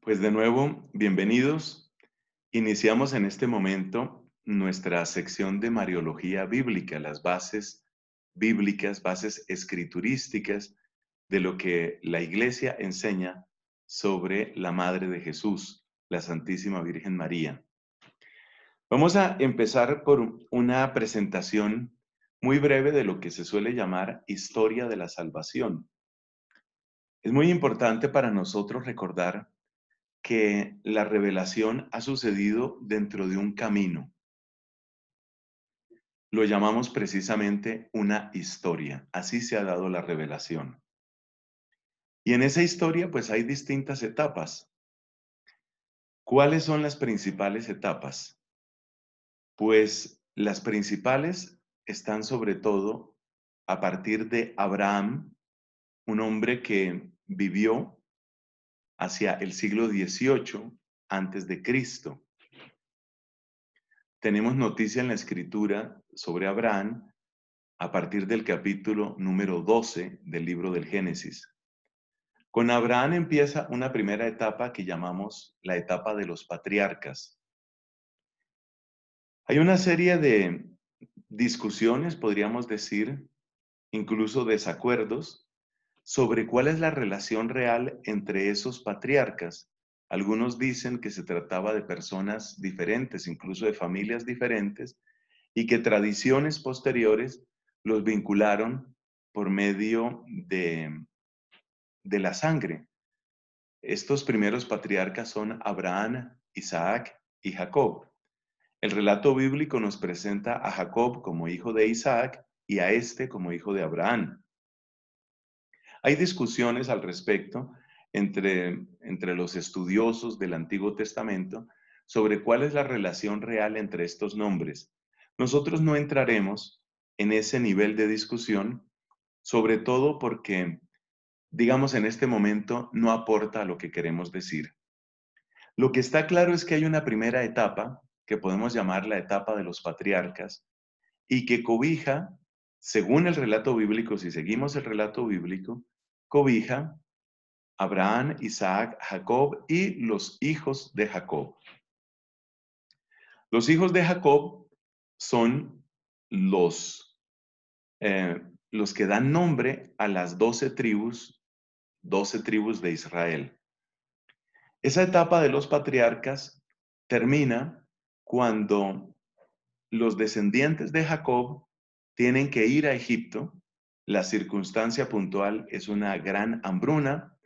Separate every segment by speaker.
Speaker 1: Pues de nuevo, bienvenidos. Iniciamos en este momento nuestra sección de Mariología Bíblica, las bases bíblicas, bases escriturísticas de lo que la Iglesia enseña sobre la Madre de Jesús, la Santísima Virgen María. Vamos a empezar por una presentación muy breve de lo que se suele llamar historia de la salvación. Es muy importante para nosotros recordar que la revelación ha sucedido dentro de un camino. Lo llamamos precisamente una historia. Así se ha dado la revelación. Y en esa historia pues hay distintas etapas. ¿Cuáles son las principales etapas? Pues las principales están sobre todo a partir de Abraham, un hombre que vivió hacia el siglo XVIII antes de Cristo. Tenemos noticia en la escritura sobre Abraham a partir del capítulo número 12 del libro del Génesis. Con Abraham empieza una primera etapa que llamamos la etapa de los patriarcas. Hay una serie de discusiones, podríamos decir, incluso desacuerdos sobre cuál es la relación real entre esos patriarcas. Algunos dicen que se trataba de personas diferentes, incluso de familias diferentes, y que tradiciones posteriores los vincularon por medio de, de la sangre. Estos primeros patriarcas son Abraham, Isaac y Jacob. El relato bíblico nos presenta a Jacob como hijo de Isaac y a este como hijo de Abraham. Hay discusiones al respecto entre, entre los estudiosos del Antiguo Testamento sobre cuál es la relación real entre estos nombres. Nosotros no entraremos en ese nivel de discusión, sobre todo porque, digamos, en este momento no aporta a lo que queremos decir. Lo que está claro es que hay una primera etapa, que podemos llamar la etapa de los patriarcas, y que cobija, según el relato bíblico, si seguimos el relato bíblico, cobija Abraham, Isaac, Jacob y los hijos de Jacob. Los hijos de Jacob son los, eh, los que dan nombre a las doce tribus, doce tribus de Israel. Esa etapa de los patriarcas termina cuando los descendientes de Jacob tienen que ir a Egipto la circunstancia puntual es una gran hambruna.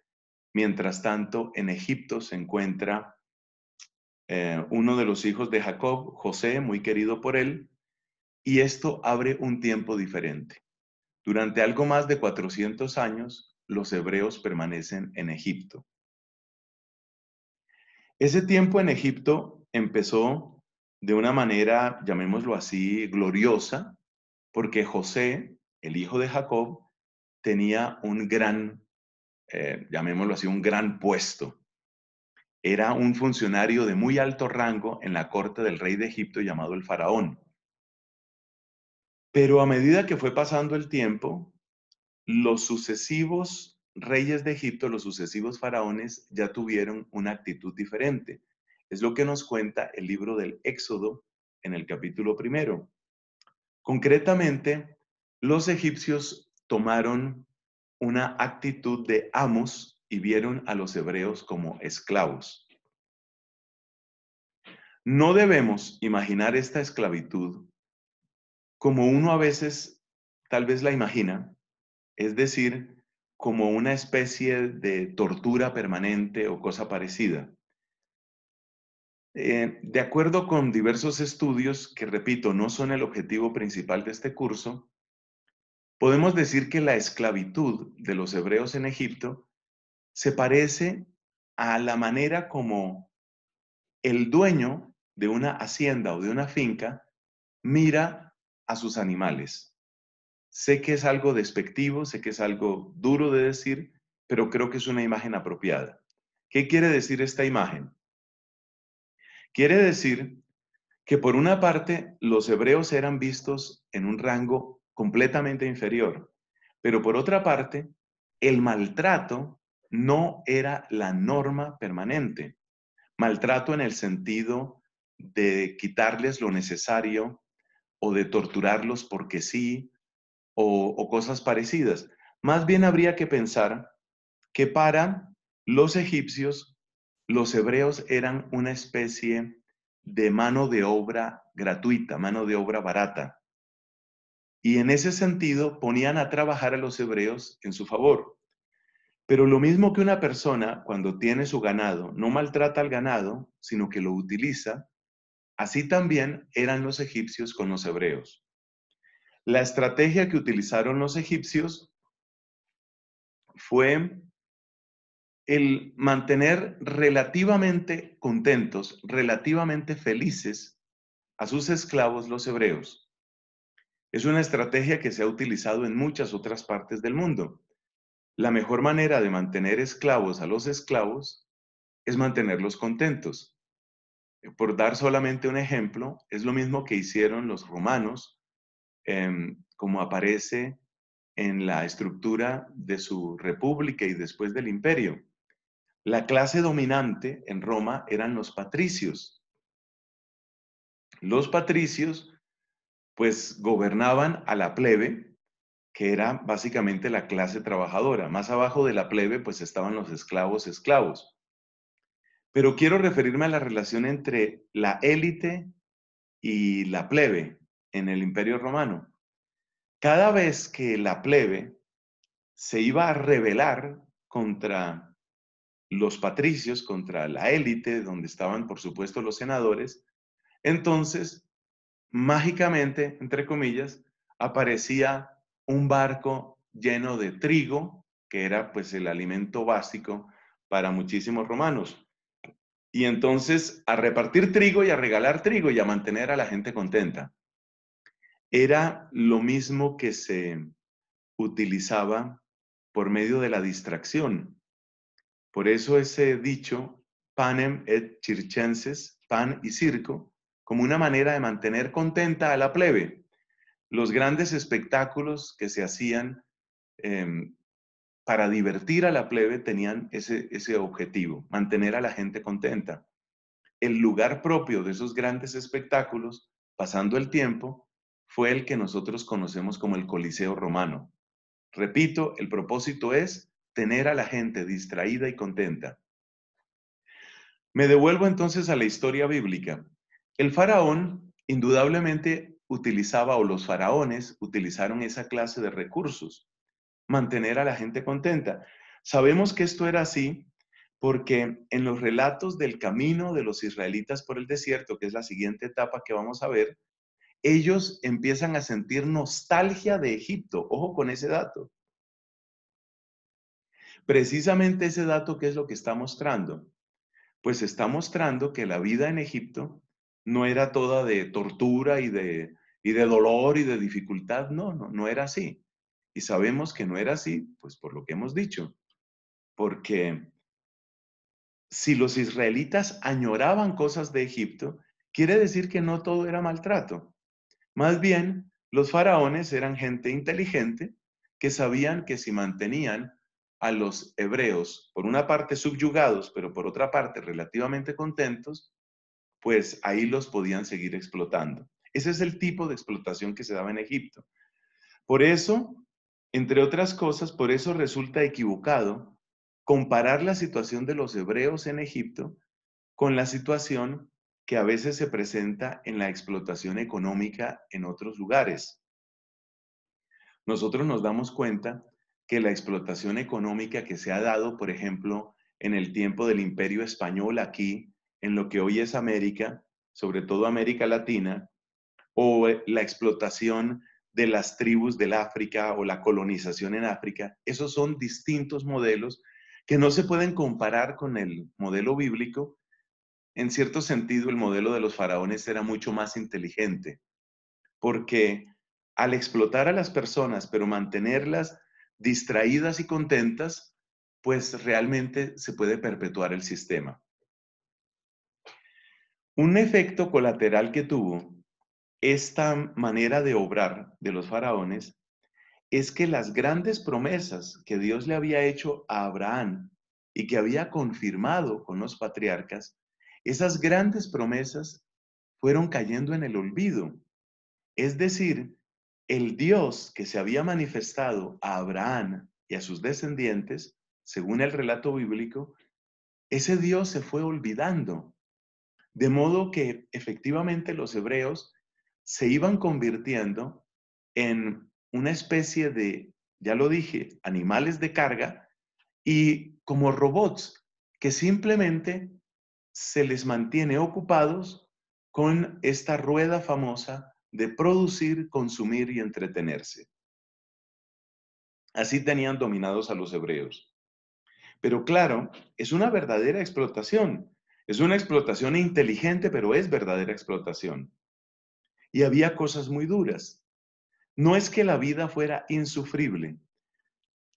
Speaker 1: Mientras tanto, en Egipto se encuentra eh, uno de los hijos de Jacob, José, muy querido por él, y esto abre un tiempo diferente. Durante algo más de 400 años, los hebreos permanecen en Egipto. Ese tiempo en Egipto empezó de una manera, llamémoslo así, gloriosa, porque José el hijo de Jacob, tenía un gran, eh, llamémoslo así, un gran puesto. Era un funcionario de muy alto rango en la corte del rey de Egipto llamado el faraón. Pero a medida que fue pasando el tiempo, los sucesivos reyes de Egipto, los sucesivos faraones, ya tuvieron una actitud diferente. Es lo que nos cuenta el libro del Éxodo en el capítulo primero. Concretamente, los egipcios tomaron una actitud de amos y vieron a los hebreos como esclavos. No debemos imaginar esta esclavitud como uno a veces tal vez la imagina, es decir, como una especie de tortura permanente o cosa parecida. Eh, de acuerdo con diversos estudios, que repito, no son el objetivo principal de este curso, Podemos decir que la esclavitud de los hebreos en Egipto se parece a la manera como el dueño de una hacienda o de una finca mira a sus animales. Sé que es algo despectivo, sé que es algo duro de decir, pero creo que es una imagen apropiada. ¿Qué quiere decir esta imagen? Quiere decir que por una parte los hebreos eran vistos en un rango completamente inferior. Pero por otra parte, el maltrato no era la norma permanente. Maltrato en el sentido de quitarles lo necesario o de torturarlos porque sí o, cosas parecidas. Más bien habría que pensar que para los egipcios, los hebreos eran una especie de mano de obra gratuita, mano de obra barata y en ese sentido ponían a trabajar a los hebreos en su favor. Pero lo mismo que una persona cuando tiene su ganado no maltrata al ganado, sino que lo utiliza, así también eran los egipcios con los hebreos. La estrategia que utilizaron los egipcios fue el mantener relativamente contentos, relativamente felices a sus esclavos los hebreos. Es una estrategia que se ha utilizado en muchas otras partes del mundo. La mejor manera de mantener esclavos a los esclavos es mantenerlos contentos. Por dar solamente un ejemplo, es lo mismo que hicieron los romanos, em, como aparece en la estructura de su república y después del imperio. La clase dominante en Roma eran los patricios. Los patricios pues gobernaban a la plebe, que era básicamente la clase trabajadora. Más abajo de la plebe, pues estaban los esclavos, esclavos. Pero quiero referirme a la relación entre la élite y la plebe en el Imperio Romano. Cada vez que la plebe se iba a rebelar contra los patricios, contra la élite, donde estaban, por supuesto, los senadores, entonces mágicamente, entre comillas, aparecía un barco lleno de trigo, que era pues el alimento básico para muchísimos romanos. Y entonces a repartir trigo y a regalar trigo y a mantener a la gente contenta. Era lo mismo que se utilizaba por medio de la distracción. Por eso ese dicho, panem et circenses, pan y circo, como una manera de mantener contenta a la plebe. Los grandes espectáculos que se hacían em, para divertir a la plebe tenían ese, ese objetivo, mantener a la gente contenta. El lugar propio de esos grandes espectáculos, pasando el tiempo, fue el que nosotros conocemos como el Coliseo Romano. Repito, el propósito es tener a la gente distraída y contenta. Me devuelvo entonces a la historia bíblica. El faraón indudablemente utilizaba o los faraones utilizaron esa clase de recursos, mantener a la gente contenta. Sabemos que esto era así porque en los relatos del camino de los israelitas por el desierto, que es la siguiente etapa que vamos a ver, ellos empiezan a sentir nostalgia de Egipto. Ojo con ese dato. Precisamente ese dato, ¿qué es lo que está mostrando? Pues está mostrando que la vida en Egipto no era toda de tortura y de, y de dolor y de dificultad, no, no, no era así. Y sabemos que no era así, pues por lo que hemos dicho, porque si los israelitas añoraban cosas de Egipto, quiere decir que no todo era maltrato. Más bien, los faraones eran gente inteligente que sabían que si mantenían a los hebreos, por una parte subyugados, pero por otra parte relativamente contentos, pues ahí los podían seguir explotando. Ese es el tipo de explotación que se daba en Egipto. Por eso, entre otras cosas, por eso resulta equivocado comparar la situación de los hebreos en Egipto con la situación que a veces se presenta en la explotación económica en otros lugares. Nosotros nos damos cuenta que la explotación económica que se ha dado, por ejemplo, en el tiempo del imperio español aquí, en lo que hoy es América, sobre todo América Latina, o eh, la explotación de las tribus del África o la colonización en África, esos son distintos modelos que no se pueden comparar con el modelo bíblico. En cierto sentido, el modelo de los faraones era mucho más inteligente, porque al explotar a las personas, pero mantenerlas distraídas y contentas, pues realmente se puede perpetuar el sistema. Un efecto colateral que tuvo esta manera de obrar de los faraones es que las grandes promesas que Dios le había hecho a Abraham y que había confirmado con los patriarcas, esas grandes promesas fueron cayendo en el olvido. Es decir, el Dios que se había manifestado a Abraham y a sus descendientes, según el relato bíblico, ese Dios se fue olvidando de modo que efectivamente los hebreos se iban convirtiendo en una especie de, ya lo dije, animales de carga y como robots que simplemente se les mantiene ocupados con esta rueda famosa de producir, consumir y entretenerse. Así tenían dominados a los hebreos. Pero claro, es una verdadera explotación, es una explotación inteligente, pero es verdadera explotación. Y había cosas muy duras. No es que la vida fuera insufrible.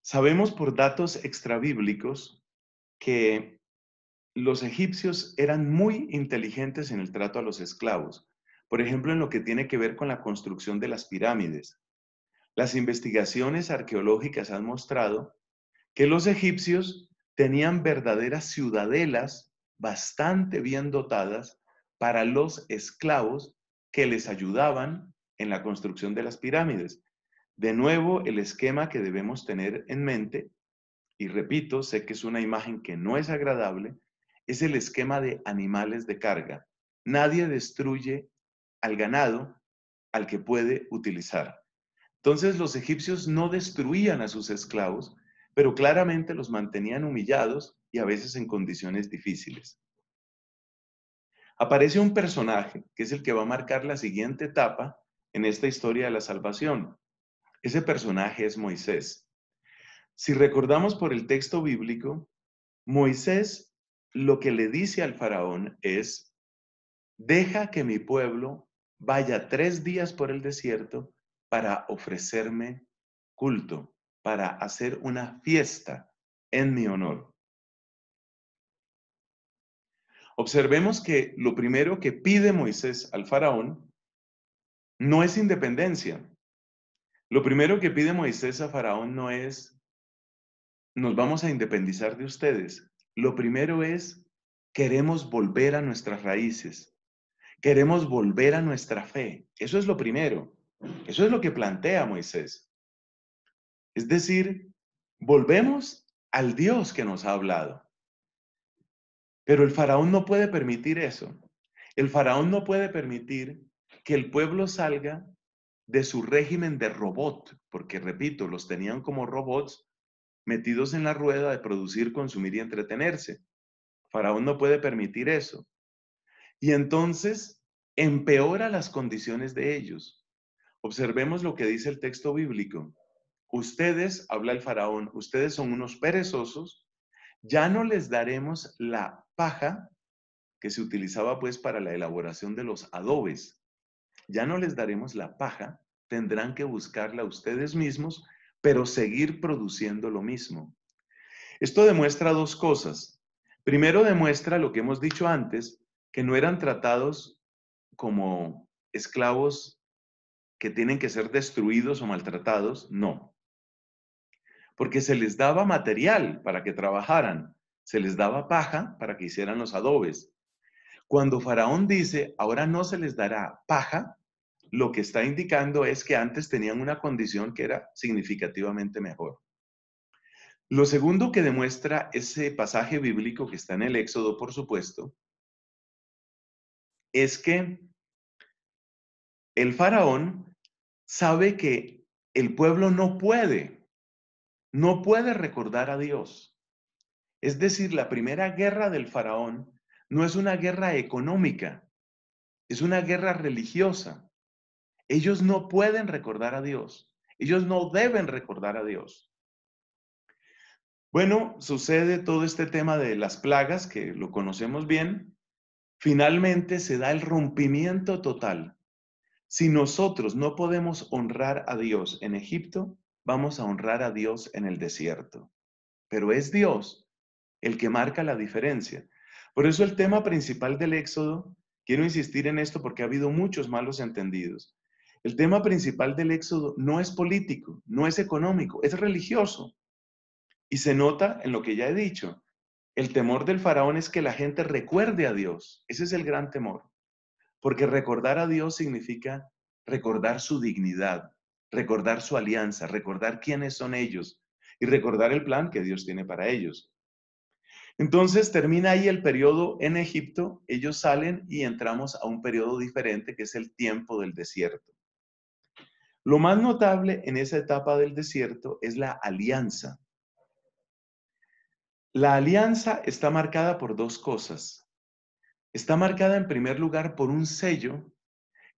Speaker 1: Sabemos por datos extrabíblicos que los egipcios eran muy inteligentes en el trato a los esclavos. Por ejemplo, en lo que tiene que ver con la construcción de las pirámides. Las investigaciones arqueológicas han mostrado que los egipcios tenían verdaderas ciudadelas bastante bien dotadas para los esclavos que les ayudaban en la construcción de las pirámides. De nuevo, el esquema que debemos tener en mente, y repito, sé que es una imagen que no es agradable, es el esquema de animales de carga. Nadie destruye al ganado al que puede utilizar. Entonces los egipcios no destruían a sus esclavos, pero claramente los mantenían humillados y a veces en condiciones difíciles. Aparece un personaje que es el que va a marcar la siguiente etapa en esta historia de la salvación. Ese personaje es Moisés. Si recordamos por el texto bíblico, Moisés lo que le dice al faraón es, deja que mi pueblo vaya tres días por el desierto para ofrecerme culto, para hacer una fiesta en mi honor. Observemos que lo primero que pide Moisés al faraón no es independencia. Lo primero que pide Moisés a faraón no es, nos vamos a independizar de ustedes. Lo primero es, queremos volver a nuestras raíces. Queremos volver a nuestra fe. Eso es lo primero. Eso es lo que plantea Moisés. Es decir, volvemos al Dios que nos ha hablado. Pero el faraón no puede permitir eso. El faraón no puede permitir que el pueblo salga de su régimen de robot, porque repito, los tenían como robots metidos en la rueda de producir, consumir y entretenerse. Faraón no puede permitir eso. Y entonces empeora las condiciones de ellos. Observemos lo que dice el texto bíblico. Ustedes, habla el faraón, ustedes son unos perezosos, ya no les daremos la paja que se utilizaba pues para la elaboración de los adobes. Ya no les daremos la paja, tendrán que buscarla ustedes mismos, pero seguir produciendo lo mismo. Esto demuestra dos cosas. Primero demuestra lo que hemos dicho antes, que no eran tratados como esclavos que tienen que ser destruidos o maltratados, no. Porque se les daba material para que trabajaran, se les daba paja para que hicieran los adobes. Cuando Faraón dice, ahora no se les dará paja, lo que está indicando es que antes tenían una condición que era significativamente mejor. Lo segundo que demuestra ese pasaje bíblico que está en el Éxodo, por supuesto, es que el faraón sabe que el pueblo no puede, no puede recordar a Dios. Es decir, la primera guerra del faraón no es una guerra económica, es una guerra religiosa. Ellos no pueden recordar a Dios, ellos no deben recordar a Dios. Bueno, sucede todo este tema de las plagas, que lo conocemos bien. Finalmente se da el rompimiento total. Si nosotros no podemos honrar a Dios en Egipto, vamos a honrar a Dios en el desierto. Pero es Dios el que marca la diferencia. Por eso el tema principal del Éxodo, quiero insistir en esto porque ha habido muchos malos entendidos. El tema principal del Éxodo no es político, no es económico, es religioso. Y se nota en lo que ya he dicho. El temor del faraón es que la gente recuerde a Dios. Ese es el gran temor. Porque recordar a Dios significa recordar su dignidad, recordar su alianza, recordar quiénes son ellos y recordar el plan que Dios tiene para ellos. Entonces termina ahí el periodo en Egipto, ellos salen y entramos a un periodo diferente que es el tiempo del desierto. Lo más notable en esa etapa del desierto es la alianza. La alianza está marcada por dos cosas. Está marcada en primer lugar por un sello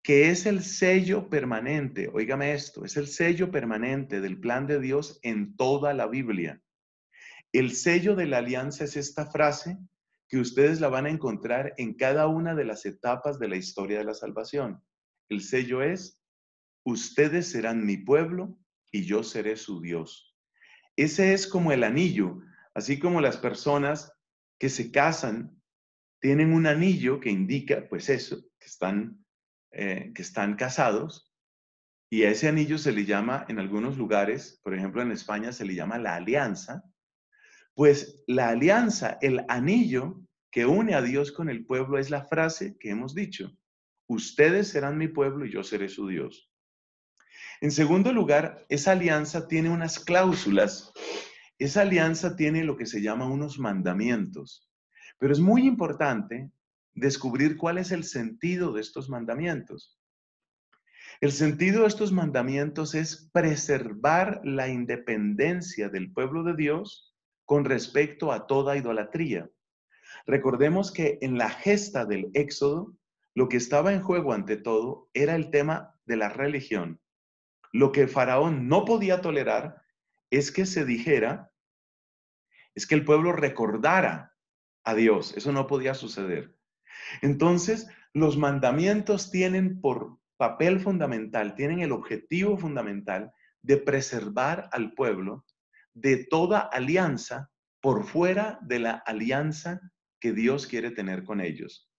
Speaker 1: que es el sello permanente, oígame esto, es el sello permanente del plan de Dios en toda la Biblia. El sello de la alianza es esta frase que ustedes la van a encontrar en cada una de las etapas de la historia de la salvación. El sello es, ustedes serán mi pueblo y yo seré su Dios. Ese es como el anillo, así como las personas que se casan tienen un anillo que indica, pues eso, que están, eh, casados, y a ese anillo se le llama en algunos lugares, por ejemplo en España se le llama la alianza, pues la alianza, el anillo que une a Dios con el pueblo es la frase que hemos dicho, ustedes serán mi pueblo y yo seré su Dios. En segundo lugar, esa alianza tiene unas cláusulas, esa alianza tiene lo que se llama unos mandamientos, pero es muy importante descubrir cuál es el sentido de estos mandamientos. El sentido de estos mandamientos es preservar la independencia del pueblo de Dios con respecto a toda idolatría. Recordemos que en la gesta del Éxodo, lo que estaba en juego ante todo era el tema de la religión. Lo que Faraón no podía tolerar es que se dijera, es que el pueblo recordara a Dios. Eso no podía suceder. Entonces, los mandamientos tienen por papel fundamental, tienen el objetivo fundamental de preservar al pueblo de toda alianza por fuera de la alianza que Dios quiere tener con ellos.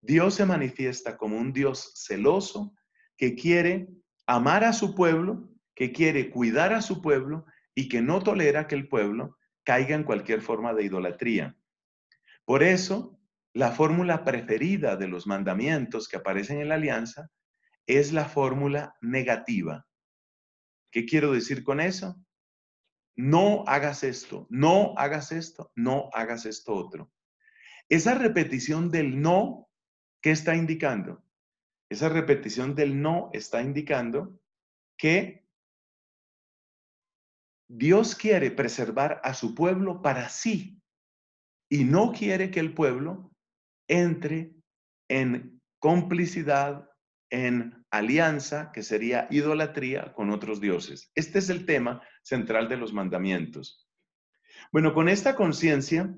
Speaker 1: Dios se manifiesta como un Dios celoso que quiere amar a su pueblo, que quiere cuidar a su pueblo y que no tolera que el pueblo caiga en cualquier forma de idolatría. Por eso, la fórmula preferida de los mandamientos que aparecen en la alianza es la fórmula negativa. ¿Qué quiero decir con eso? no hagas esto, no hagas esto, no hagas esto otro. Esa repetición del no, que está indicando? Esa repetición del no está indicando que Dios quiere preservar a su pueblo para sí y no quiere que el pueblo entre en complicidad, en alianza, que sería idolatría con otros dioses. Este es el tema central de los mandamientos. Bueno, con esta conciencia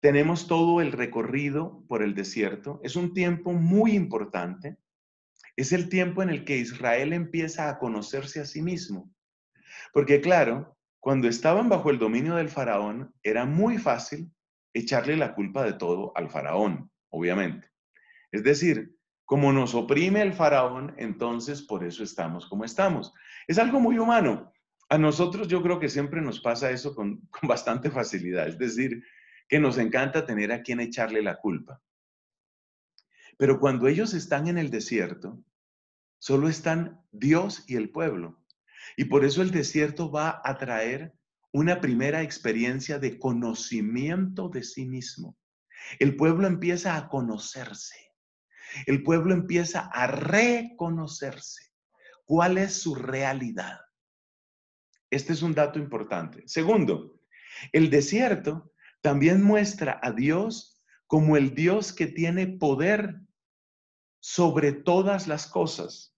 Speaker 1: tenemos todo el recorrido por el desierto. Es un tiempo muy importante. Es el tiempo en el que Israel empieza a conocerse a sí mismo. Porque claro, cuando estaban bajo el dominio del faraón, era muy fácil echarle la culpa de todo al faraón, obviamente. Es decir, como nos oprime el faraón, entonces por eso estamos como estamos. Es algo muy humano. A nosotros yo creo que siempre nos pasa eso con, bastante facilidad, es decir, que nos encanta tener a quien echarle la culpa. Pero cuando ellos están en el desierto, solo están Dios y el pueblo. Y por eso el desierto va a traer una primera experiencia de conocimiento de sí mismo. El pueblo empieza a conocerse el pueblo empieza a reconocerse cuál es su realidad. Este es un dato importante. Segundo, el desierto también muestra a Dios como el Dios que tiene poder sobre todas las cosas.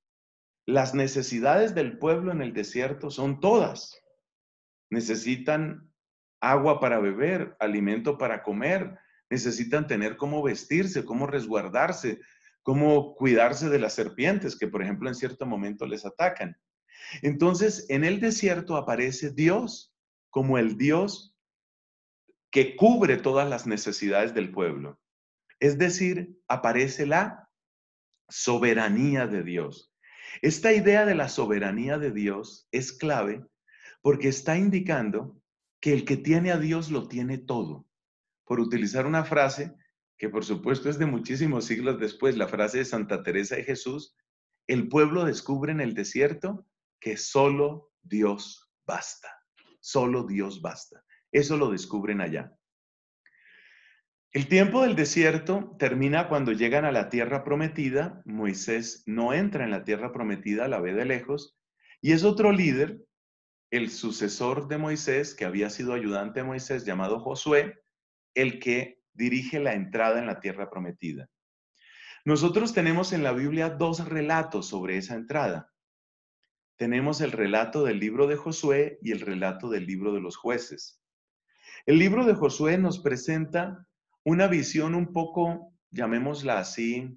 Speaker 1: Las necesidades del pueblo en el desierto son todas. Necesitan agua para beber, alimento para comer, necesitan tener cómo vestirse, cómo resguardarse, cómo cuidarse de las serpientes que, por ejemplo, en cierto momento les atacan. Entonces, en el desierto aparece Dios como el Dios que cubre todas las necesidades del pueblo. Es decir, aparece la soberanía de Dios. Esta idea de la soberanía de Dios es clave porque está indicando que el que tiene a Dios lo tiene todo. Por utilizar una frase que por supuesto es de muchísimos siglos después, la frase de Santa Teresa de Jesús, el pueblo descubre en el desierto que solo Dios basta, solo Dios basta. Eso lo descubren allá. El tiempo del desierto termina cuando llegan a la tierra prometida. Moisés no entra en la tierra prometida, la ve de lejos. Y es otro líder, el sucesor de Moisés, que había sido ayudante de Moisés, llamado Josué, el que dirige la entrada en la tierra prometida. Nosotros tenemos en la Biblia dos relatos sobre esa entrada. Tenemos el relato del libro de Josué y el relato del libro de los jueces. El libro de Josué nos presenta una visión un poco, llamémosla así,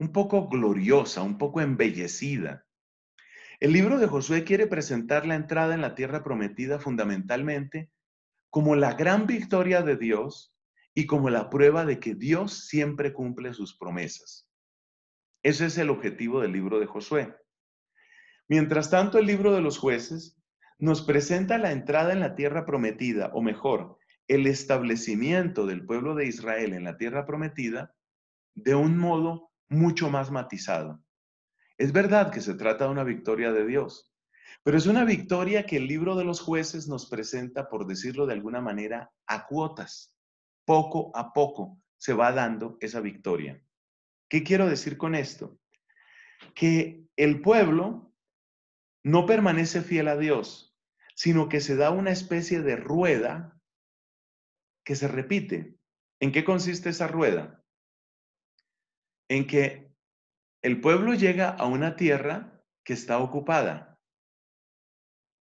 Speaker 1: un poco gloriosa, un poco embellecida. El libro de Josué quiere presentar la entrada en la tierra prometida fundamentalmente como la gran victoria de Dios y como la prueba de que Dios siempre cumple sus promesas. Ese es el objetivo del libro de Josué. Mientras tanto, el libro de los jueces nos presenta la entrada en la tierra prometida, o mejor, el establecimiento del pueblo de Israel en la tierra prometida de un modo mucho más matizado. Es verdad que se trata de una victoria de Dios, pero es una victoria que el libro de los jueces nos presenta, por decirlo de alguna manera, a cuotas poco a poco se va dando esa victoria. ¿Qué quiero decir con esto? Que el pueblo no permanece fiel a Dios, sino que se da una especie de rueda que se repite. ¿En qué consiste esa rueda? En que el pueblo llega a una tierra que está ocupada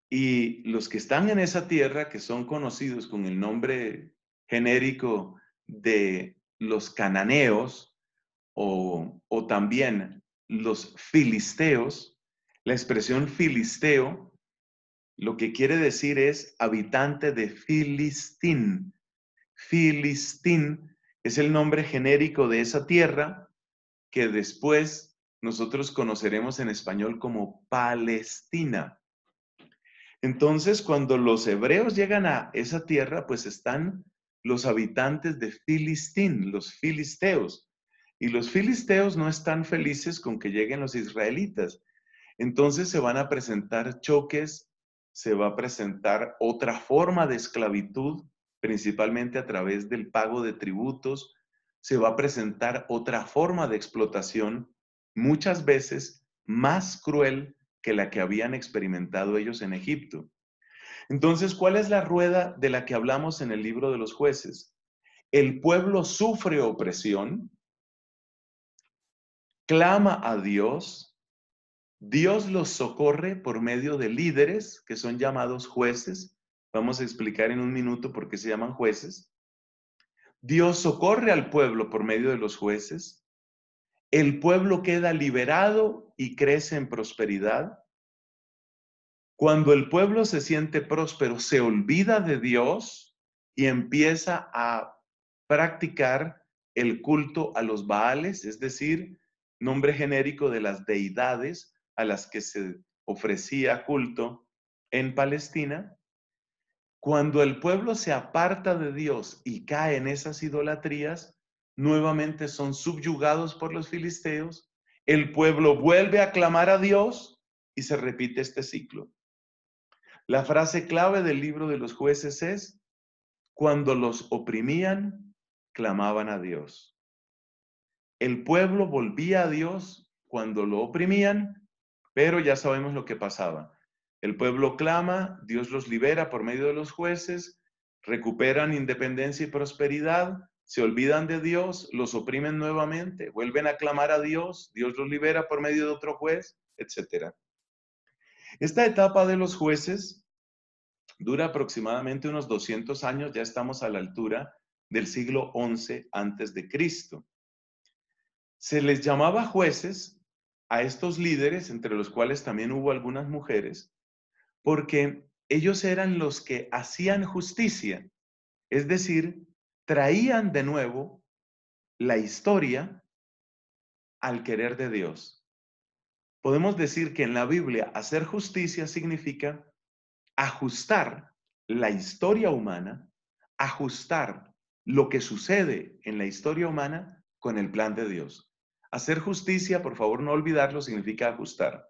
Speaker 1: y los que están en esa tierra, que son conocidos con el nombre genérico de los cananeos o, o también los filisteos. La expresión filisteo lo que quiere decir es habitante de Filistín. Filistín es el nombre genérico de esa tierra que después nosotros conoceremos en español como Palestina. Entonces, cuando los hebreos llegan a esa tierra, pues están los habitantes de Filistín, los filisteos. Y los filisteos no están felices con que lleguen los israelitas. Entonces se van a presentar choques, se va a presentar otra forma de esclavitud, principalmente a través del pago de tributos, se va a presentar otra forma de explotación, muchas veces más cruel que la que habían experimentado ellos en Egipto. Entonces, ¿cuál es la rueda de la que hablamos en el libro de los jueces? El pueblo sufre opresión, clama a Dios, Dios los socorre por medio de líderes que son llamados jueces. Vamos a explicar en un minuto por qué se llaman jueces. Dios socorre al pueblo por medio de los jueces. El pueblo queda liberado y crece en prosperidad. Cuando el pueblo se siente próspero, se olvida de Dios y empieza a practicar el culto a los baales, es decir, nombre genérico de las deidades a las que se ofrecía culto en Palestina. Cuando el pueblo se aparta de Dios y cae en esas idolatrías, nuevamente son subyugados por los filisteos, el pueblo vuelve a clamar a Dios y se repite este ciclo. La frase clave del libro de los jueces es, cuando los oprimían, clamaban a Dios. El pueblo volvía a Dios cuando lo oprimían, pero ya sabemos lo que pasaba. El pueblo clama, Dios los libera por medio de los jueces, recuperan independencia y prosperidad, se olvidan de Dios, los oprimen nuevamente, vuelven a clamar a Dios, Dios los libera por medio de otro juez, etcétera. Esta etapa de los jueces dura aproximadamente unos 200 años, ya estamos a la altura del siglo XI antes de Cristo. Se les llamaba jueces a estos líderes, entre los cuales también hubo algunas mujeres, porque ellos eran los que hacían justicia, es decir, traían de nuevo la historia al querer de Dios podemos decir que en la Biblia hacer justicia significa ajustar la historia humana, ajustar lo que sucede en la historia humana con el plan de Dios. Hacer justicia, por favor no olvidarlo, significa ajustar.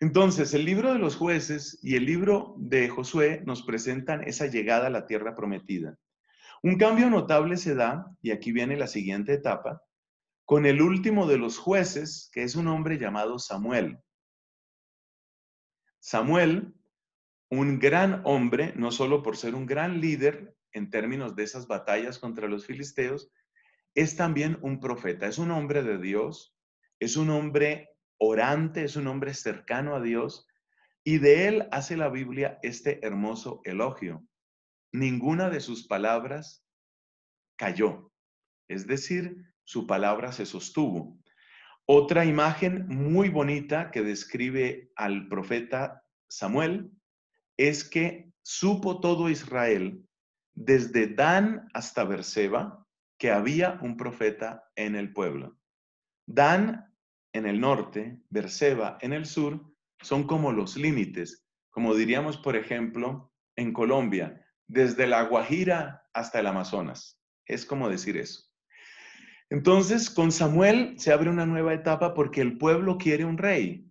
Speaker 1: Entonces, el libro de los jueces y el libro de Josué nos presentan esa llegada a la tierra prometida. Un cambio notable se da, y aquí viene la siguiente etapa, con el último de los jueces, que es un hombre llamado Samuel. Samuel, un gran hombre, no solo por ser un gran líder en términos de esas batallas contra los filisteos, es también un profeta, es un hombre de Dios, es un hombre orante, es un hombre cercano a Dios, y de él hace la Biblia este hermoso elogio. Ninguna de sus palabras cayó. Es decir, su palabra se sostuvo. Otra imagen muy bonita que describe al profeta Samuel es que supo todo Israel, desde Dan hasta Berseba, que había un profeta en el pueblo. Dan en el norte, Berseba en el sur, son como los límites, como diríamos, por ejemplo, en Colombia, desde la Guajira hasta el Amazonas. Es como decir eso. Entonces, con Samuel se abre una nueva etapa porque el pueblo quiere un rey.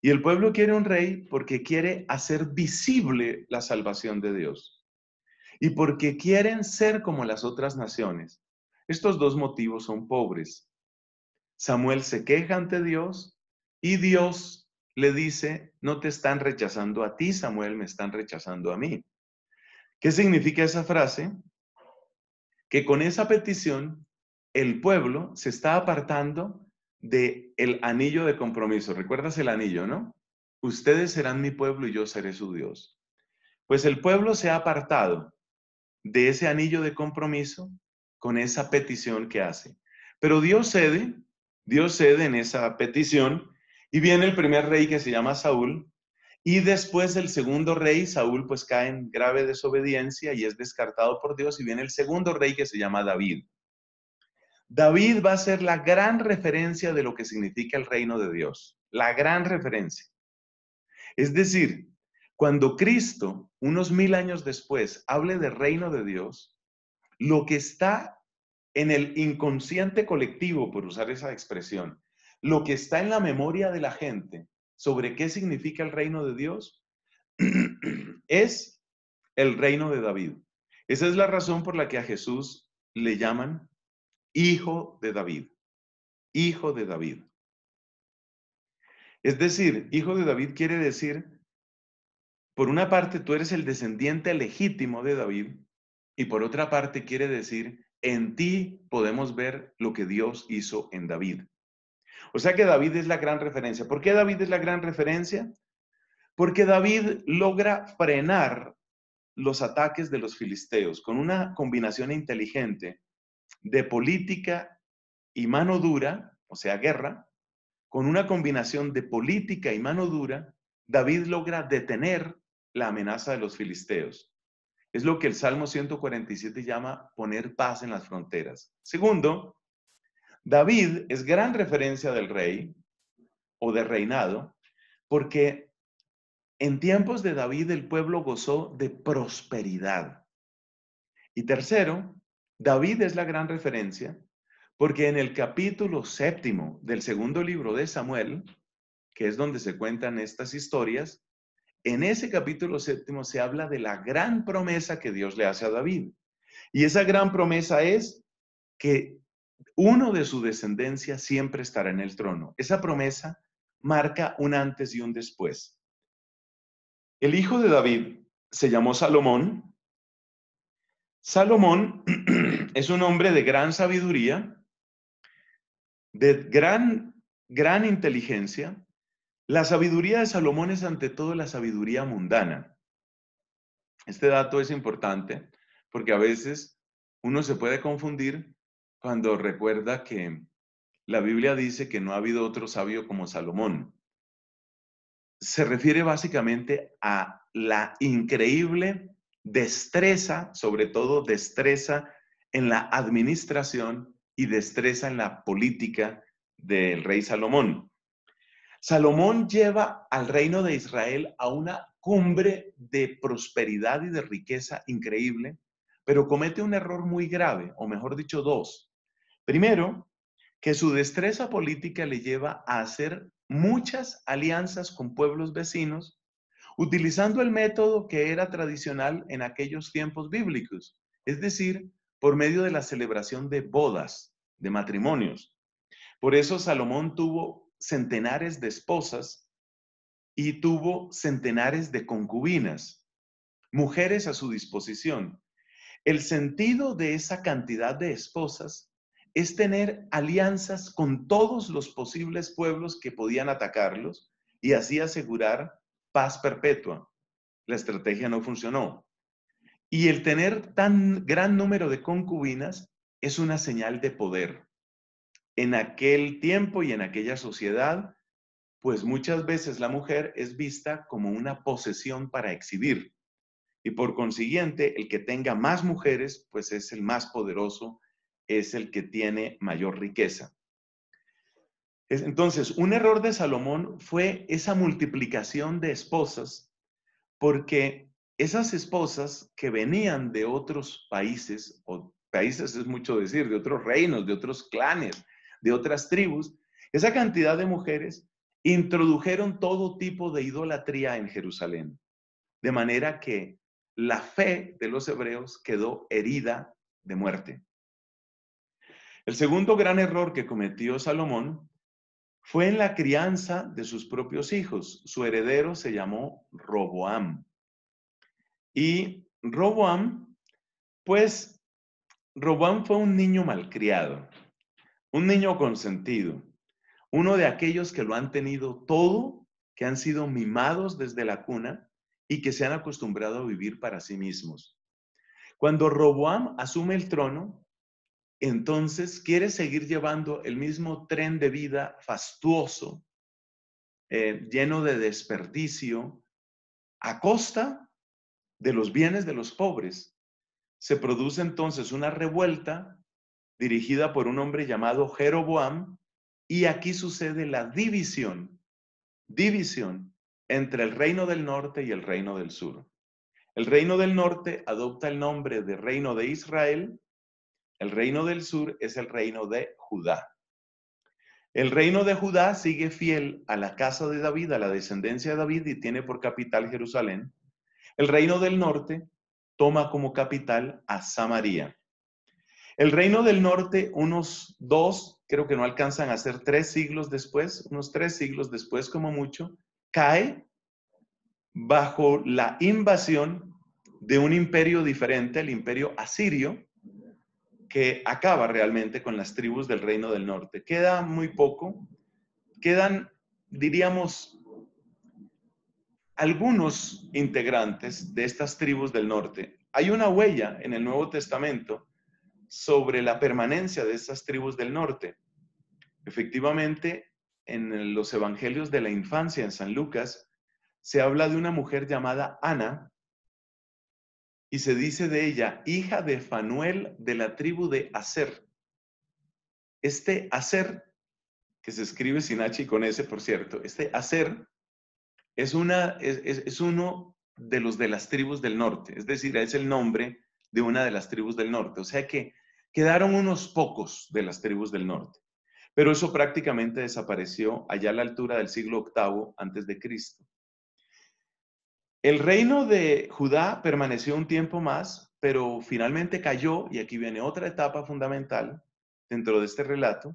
Speaker 1: Y el pueblo quiere un rey porque quiere hacer visible la salvación de Dios. Y porque quieren ser como las otras naciones. Estos dos motivos son pobres. Samuel se queja ante Dios y Dios le dice, no te están rechazando a ti, Samuel, me están rechazando a mí. ¿Qué significa esa frase? Que con esa petición el pueblo se está apartando de el anillo de compromiso. ¿Recuerdas el anillo, no? Ustedes serán mi pueblo y yo seré su Dios. Pues el pueblo se ha apartado de ese anillo de compromiso con esa petición que hace. Pero Dios cede, Dios cede en esa petición y viene el primer rey que se llama Saúl y después el segundo rey, Saúl, pues cae en grave desobediencia y es descartado por Dios y viene el segundo rey que se llama David. David va a ser la gran referencia de lo que significa el reino de Dios, la gran referencia. Es decir, cuando Cristo, unos mil años después, hable del reino de Dios, lo que está en el inconsciente colectivo, por usar esa expresión, lo que está en la memoria de la gente sobre qué significa el reino de Dios, es el reino de David. Esa es la razón por la que a Jesús le llaman hijo de David, hijo de David. Es decir, hijo de David quiere decir, por una parte tú eres el descendiente legítimo de David y por otra parte quiere decir, en ti podemos ver lo que Dios hizo en David. O sea que David es la gran referencia. ¿Por qué David es la gran referencia? Porque David logra frenar los ataques de los filisteos con una combinación inteligente de política y mano dura, o sea, guerra, con una combinación de política y mano dura, David logra detener la amenaza de los filisteos. Es lo que el Salmo 147 llama poner paz en las fronteras. Segundo, David es gran referencia del rey o de reinado, porque en tiempos de David el pueblo gozó de prosperidad. Y tercero, David es la gran referencia porque en el capítulo séptimo del segundo libro de Samuel, que es donde se cuentan estas historias, en ese capítulo séptimo se habla de la gran promesa que Dios le hace a David. Y esa gran promesa es que uno de su descendencia siempre estará en el trono. Esa promesa marca un antes y un después. El hijo de David se llamó Salomón. Salomón es un hombre de gran sabiduría, de gran, gran inteligencia. La sabiduría de Salomón es ante todo la sabiduría mundana. Este dato es importante porque a veces uno se puede confundir cuando recuerda que la Biblia dice que no ha habido otro sabio como Salomón. Se refiere básicamente a la increíble destreza, sobre todo destreza en la administración y destreza en la política del rey Salomón. Salomón lleva al reino de Israel a una cumbre de prosperidad y de riqueza increíble, pero comete un error muy grave, o mejor dicho, dos. Primero, que su destreza política le lleva a hacer muchas alianzas con pueblos vecinos, utilizando el método que era tradicional en aquellos tiempos bíblicos, es decir, por medio de la celebración de bodas, de matrimonios. Por eso Salomón tuvo centenares de esposas y tuvo centenares de concubinas, mujeres a su disposición. El sentido de esa cantidad de esposas es tener alianzas con todos los posibles pueblos que podían atacarlos y así asegurar paz perpetua. La estrategia no funcionó. Y el tener tan gran número de concubinas es una señal de poder. En aquel tiempo y en aquella sociedad, pues muchas veces la mujer es vista como una posesión para exhibir. Y por consiguiente, el que tenga más mujeres, pues es el más poderoso, es el que tiene mayor riqueza. Entonces, un error de Salomón fue esa multiplicación de esposas, porque esas esposas que venían de otros países, o países es mucho decir, de otros reinos, de otros clanes, de otras tribus, esa cantidad de mujeres introdujeron todo tipo de idolatría en Jerusalén. De manera que la fe de los hebreos quedó herida de muerte. El segundo gran error que cometió Salomón fue en la crianza de sus propios hijos. Su heredero se llamó Roboam. Y Roboam, pues Roboam fue un niño malcriado, un niño consentido, uno de aquellos que lo han tenido todo, que han sido mimados desde la cuna y que se han acostumbrado a vivir para sí mismos. Cuando Roboam asume el trono, entonces quiere seguir llevando el mismo tren de vida fastuoso, eh, lleno de desperdicio, a costa de los bienes de los pobres, se produce entonces una revuelta dirigida por un hombre llamado Jeroboam, y aquí sucede la división, división entre el reino del norte y el reino del sur. El reino del norte adopta el nombre de reino de Israel, el reino del sur es el reino de Judá. El reino de Judá sigue fiel a la casa de David, a la descendencia de David y tiene por capital Jerusalén, el reino del norte toma como capital a Samaria. El reino del norte, unos dos, creo que no alcanzan a ser tres siglos después, unos tres siglos después como mucho, cae bajo la invasión de un imperio diferente, el imperio asirio, que acaba realmente con las tribus del reino del norte. Queda muy poco, quedan, diríamos, algunos integrantes de estas tribus del norte, hay una huella en el Nuevo Testamento sobre la permanencia de estas tribus del norte. Efectivamente, en los Evangelios de la Infancia en San Lucas, se habla de una mujer llamada Ana y se dice de ella, hija de Fanuel de la tribu de Aser. Este Aser, que se escribe sin H y con S, por cierto, este Aser es, una, es, uno de los de las tribus del norte, es decir, es el nombre de una de las tribus del norte. O sea que quedaron unos pocos de las tribus del norte, pero eso prácticamente desapareció allá a la altura del siglo VIII antes de Cristo. El reino de Judá permaneció un tiempo más, pero finalmente cayó, y aquí viene otra etapa fundamental dentro de este relato,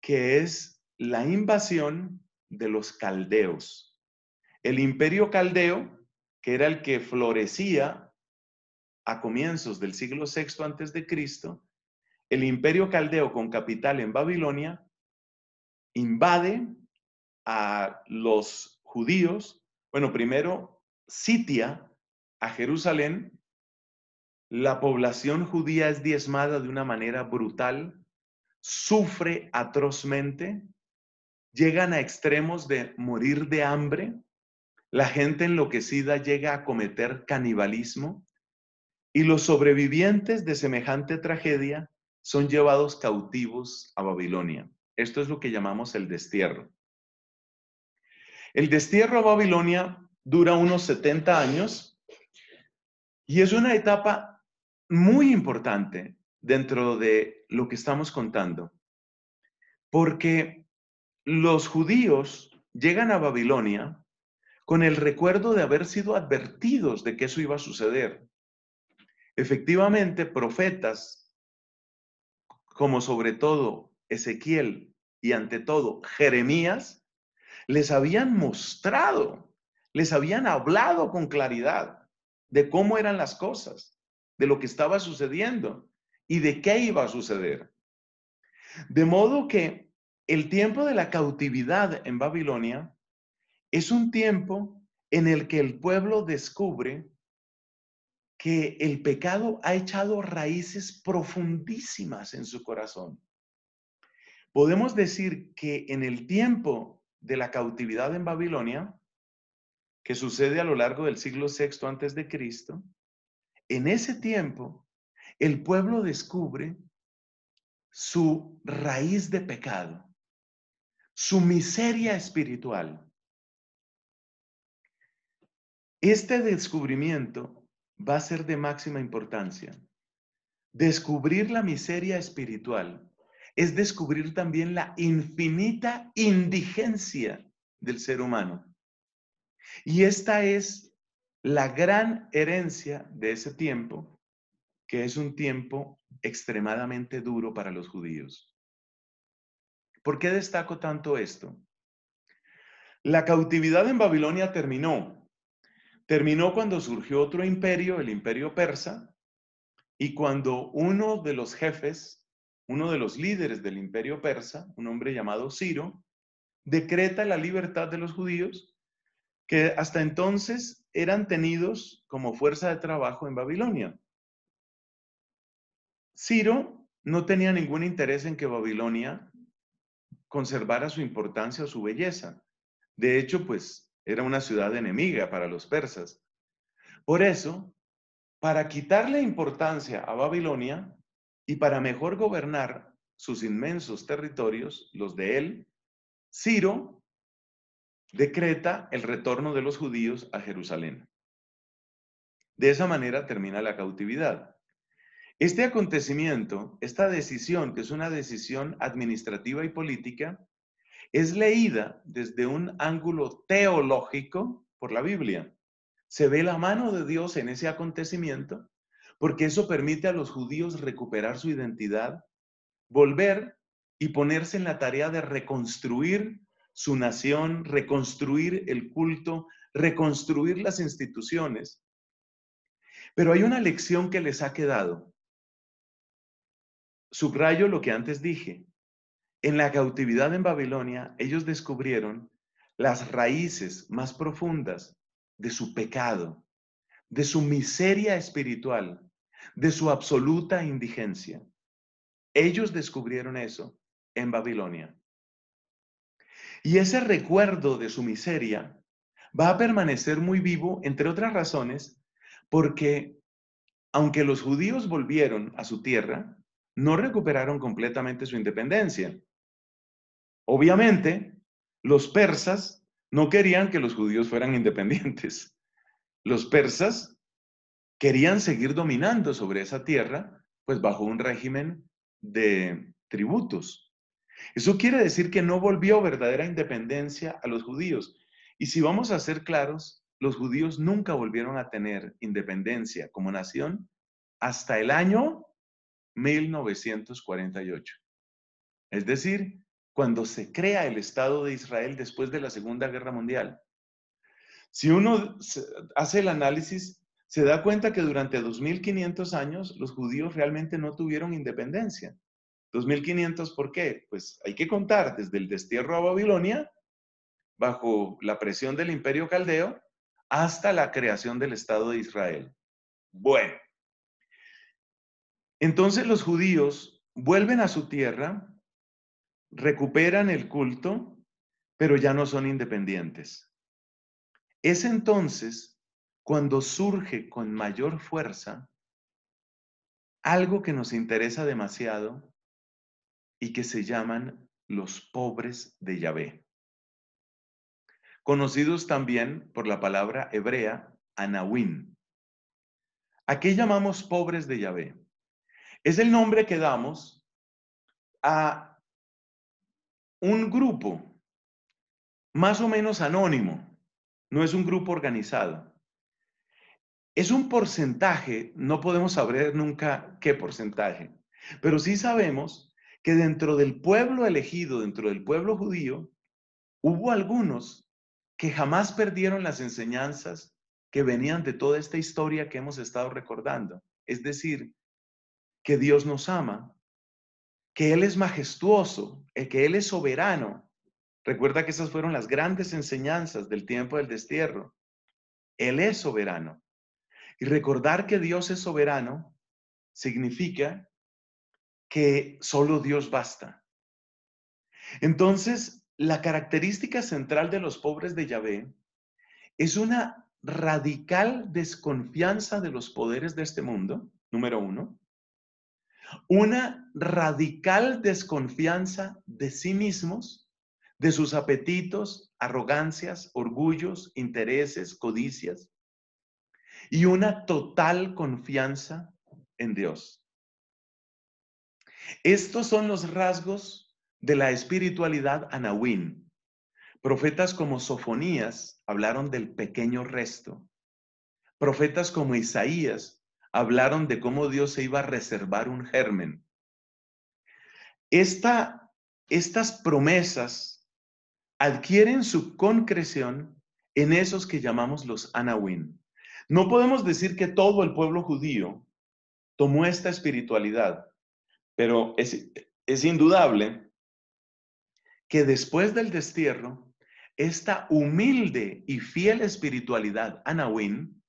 Speaker 1: que es la invasión de los caldeos. El imperio caldeo, que era el que florecía a comienzos del siglo VI antes de Cristo, el imperio caldeo con capital en Babilonia invade a los judíos, bueno, primero sitia a Jerusalén, la población judía es diezmada de una manera brutal, sufre atrozmente, llegan a extremos de morir de hambre, la gente enloquecida llega a cometer canibalismo y los sobrevivientes de semejante tragedia son llevados cautivos a Babilonia. Esto es lo que llamamos el destierro. El destierro a Babilonia dura unos 70 años y es una etapa muy importante dentro de lo que estamos contando, porque los judíos llegan a Babilonia con el recuerdo de haber sido advertidos de que eso iba a suceder. Efectivamente, profetas, como sobre todo Ezequiel y ante todo Jeremías, les habían mostrado, les habían hablado con claridad de cómo eran las cosas, de lo que estaba sucediendo y de qué iba a suceder. De modo que el tiempo de la cautividad en Babilonia es un tiempo en el que el pueblo descubre que el pecado ha echado raíces profundísimas en su corazón. Podemos decir que en el tiempo de la cautividad en Babilonia, que sucede a lo largo del siglo VI antes de Cristo, en ese tiempo el pueblo descubre su raíz de pecado su miseria espiritual. Este descubrimiento va a ser de máxima importancia. Descubrir la miseria espiritual es descubrir también la infinita indigencia del ser humano. Y esta es la gran herencia de ese tiempo, que es un tiempo extremadamente duro para los judíos. ¿Por qué destaco tanto esto? La cautividad en Babilonia terminó. Terminó cuando surgió otro imperio, el imperio persa, y cuando uno de los jefes, uno de los líderes del imperio persa, un hombre llamado Ciro, decreta la libertad de los judíos, que hasta entonces eran tenidos como fuerza de trabajo en Babilonia. Ciro no tenía ningún interés en que Babilonia conservara su importancia o su belleza. De hecho, pues era una ciudad enemiga para los persas. Por eso, para quitarle importancia a Babilonia y para mejor gobernar sus inmensos territorios, los de él, Ciro decreta el retorno de los judíos a Jerusalén. De esa manera termina la cautividad. Este acontecimiento, esta decisión, que es una decisión administrativa y política, es leída desde un ángulo teológico por la Biblia. Se ve la mano de Dios en ese acontecimiento porque eso permite a los judíos recuperar su identidad, volver y ponerse en la tarea de reconstruir su nación, reconstruir el culto, reconstruir las instituciones. Pero hay una lección que les ha quedado Subrayo lo que antes dije. En la cautividad en Babilonia, ellos descubrieron las raíces más profundas de su pecado, de su miseria espiritual, de su absoluta indigencia. Ellos descubrieron eso en Babilonia. Y ese recuerdo de su miseria va a permanecer muy vivo, entre otras razones, porque aunque los judíos volvieron a su tierra, no recuperaron completamente su independencia. Obviamente, los persas no querían que los judíos fueran independientes. Los persas querían seguir dominando sobre esa tierra, pues bajo un régimen de tributos. Eso quiere decir que no volvió verdadera independencia a los judíos. Y si vamos a ser claros, los judíos nunca volvieron a tener independencia como nación hasta el año 1948. Es decir, cuando se crea el Estado de Israel después de la Segunda Guerra Mundial. Si uno hace el análisis, se da cuenta que durante 2500 años los judíos realmente no tuvieron independencia. 2500, ¿por qué? Pues hay que contar desde el destierro a Babilonia, bajo la presión del imperio caldeo, hasta la creación del Estado de Israel. Bueno, entonces los judíos vuelven a su tierra, recuperan el culto, pero ya no son independientes. Es entonces cuando surge con mayor fuerza algo que nos interesa demasiado y que se llaman los pobres de Yahvé, conocidos también por la palabra hebrea Anahuín. ¿A qué llamamos pobres de Yahvé? Es el nombre que damos a un grupo más o menos anónimo, no es un grupo organizado. Es un porcentaje, no podemos saber nunca qué porcentaje, pero sí sabemos que dentro del pueblo elegido, dentro del pueblo judío, hubo algunos que jamás perdieron las enseñanzas que venían de toda esta historia que hemos estado recordando. Es decir, que Dios nos ama, que Él es majestuoso, eh, que Él es soberano. Recuerda que esas fueron las grandes enseñanzas del tiempo del destierro. Él es soberano. Y recordar que Dios es soberano significa que solo Dios basta. Entonces, la característica central de los pobres de Yahvé es una radical desconfianza de los poderes de este mundo, número uno una radical desconfianza de sí mismos, de sus apetitos, arrogancias, orgullos, intereses, codicias, y una total confianza en Dios. Estos son los rasgos de la espiritualidad anahuín. Profetas como Sofonías hablaron del pequeño resto. Profetas como Isaías hablaron de cómo Dios se iba a reservar un germen. Esta, estas promesas adquieren su concreción en esos que llamamos los Anahuín. No podemos decir que todo el pueblo judío tomó esta espiritualidad, pero es, indudable que después del destierro, esta humilde y fiel espiritualidad Anahuín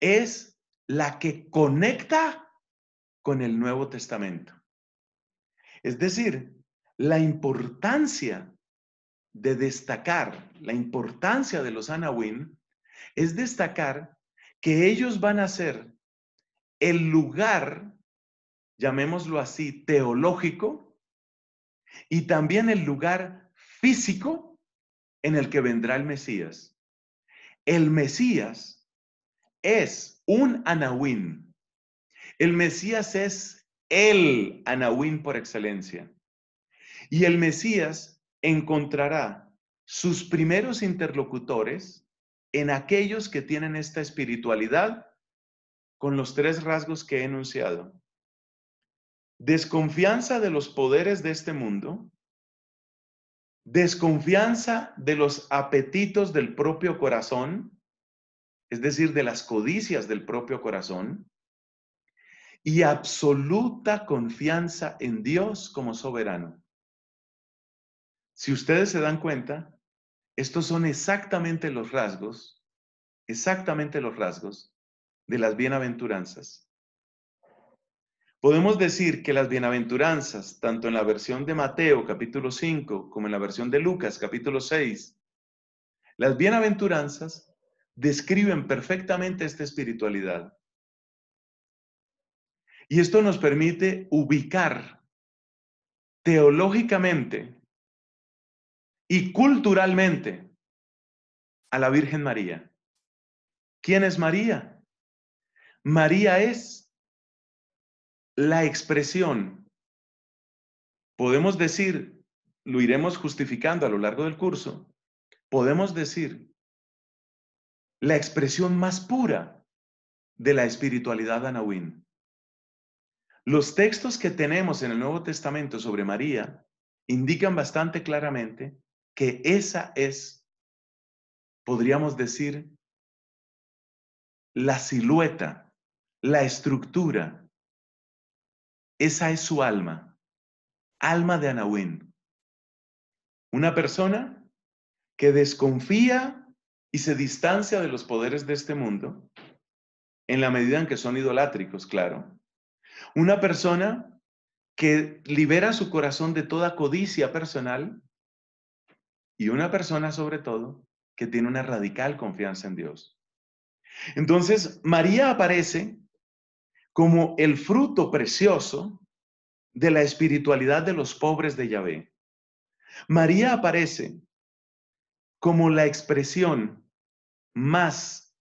Speaker 1: es la que conecta con el Nuevo Testamento. Es decir, la importancia de destacar, la importancia de los Anahuín, es destacar que ellos van a ser el lugar, llamémoslo así, teológico, y también el lugar físico en el que vendrá el Mesías. El Mesías es un Anahuín. El Mesías es el Anahuín por excelencia. Y el Mesías encontrará sus primeros interlocutores en aquellos que tienen esta espiritualidad con los tres rasgos que he enunciado. Desconfianza de los poderes de este mundo, desconfianza de los apetitos del propio corazón, es decir, de las codicias del propio corazón, y absoluta confianza en Dios como soberano. Si ustedes se dan cuenta, estos son exactamente los rasgos, exactamente los rasgos de las bienaventuranzas. Podemos decir que las bienaventuranzas, tanto en la versión de Mateo capítulo 5 como en la versión de Lucas capítulo 6, las bienaventuranzas describen perfectamente esta espiritualidad. Y esto nos permite ubicar teológicamente y culturalmente a la Virgen María. ¿Quién es María? María es la expresión. Podemos decir, lo iremos justificando a lo largo del curso, podemos decir la expresión más pura de la espiritualidad anahuín. Los textos que tenemos en el Nuevo Testamento sobre María indican bastante claramente que esa es, podríamos decir, la silueta, la estructura. Esa es su alma, alma de Anahuín. Una persona que desconfía y se distancia de los poderes de este mundo en la medida en que son idolátricos, claro. Una persona que libera su corazón de toda codicia personal y una persona sobre todo que tiene una radical confianza en Dios. Entonces, María aparece como el fruto precioso de la espiritualidad de los pobres de Yahvé. María aparece como la expresión más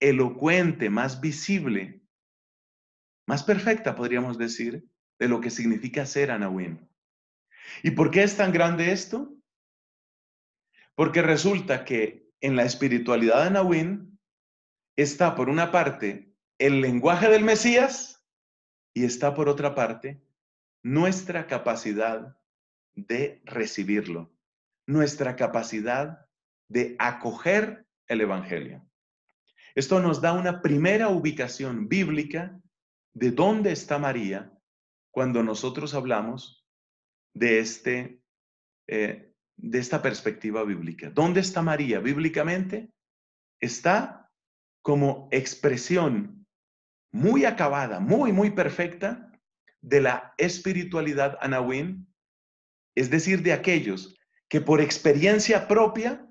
Speaker 1: elocuente, más visible, más perfecta, podríamos decir, de lo que significa ser Anahuin. ¿Y por qué es tan grande esto? Porque resulta que en la espiritualidad de está, por una parte, el lenguaje del Mesías y está, por otra parte, nuestra capacidad de recibirlo, nuestra capacidad de acoger el Evangelio. Esto nos da una primera ubicación bíblica de dónde está María cuando nosotros hablamos de, este, eh, de esta perspectiva bíblica. ¿Dónde está María bíblicamente? Está como expresión muy acabada, muy, muy perfecta de la espiritualidad anahuín, es decir, de aquellos que por experiencia propia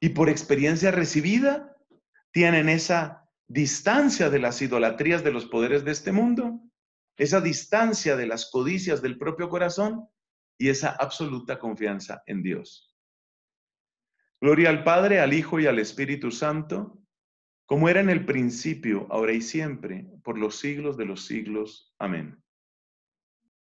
Speaker 1: y por experiencia recibida tienen esa distancia de las idolatrías de los poderes de este mundo, esa distancia de las codicias del propio corazón y esa absoluta confianza en Dios. Gloria al Padre, al Hijo y al Espíritu Santo, como era en el principio, ahora y siempre, por los siglos de los siglos. Amén.